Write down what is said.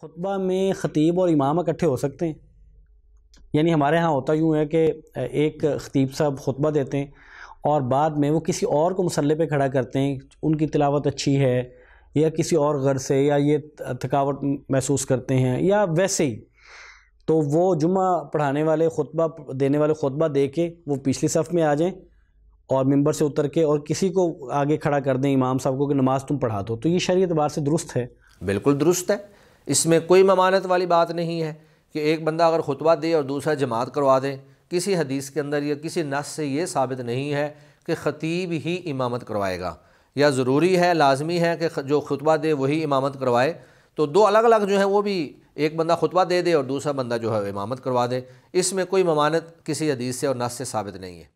खुतबा में ख़तीब और इमाम इकट्ठे हो सकते हैं यानी हमारे यहाँ होता यूँ है कि एक ख़तीब साहब खुतबा देते हैं और बाद में वो किसी और को मसल्ले पे खड़ा करते हैं उनकी तिलावत अच्छी है या किसी और घर से या ये थकावट महसूस करते हैं या वैसे ही तो वो जुम्मा पढ़ाने वाले खुतबा देने वाले खुतबा दे के वो पिछली सफ़ में आ जाएँ और मंबर से उतर के और किसी को आगे खड़ा कर दें इमाम साहब को कि नमाज़ तुम पढ़ा दो तो ये शरीय अतबार से दुरुस्त है बिल्कुल दुरुस्त है इसमें कोई ममानत वाली बात नहीं है कि एक बंदा अगर खुतबा दे और दूसरा जमात करवा दे किसी हदीस के अंदर या किसी नस से ये साबित नहीं है कि ख़तीब ही इमामत करवाएगा या ज़रूरी है लाजमी है कि जो खुतबा दे वही इमामत करवाए तो दो अलग अलग जो है वो भी एक बंदा खुतबा दे दे और दूसरा बंदा जो है इमामत करवा दे इसमें कोई ममानत किसी हदीस से और नस से साबित नहीं है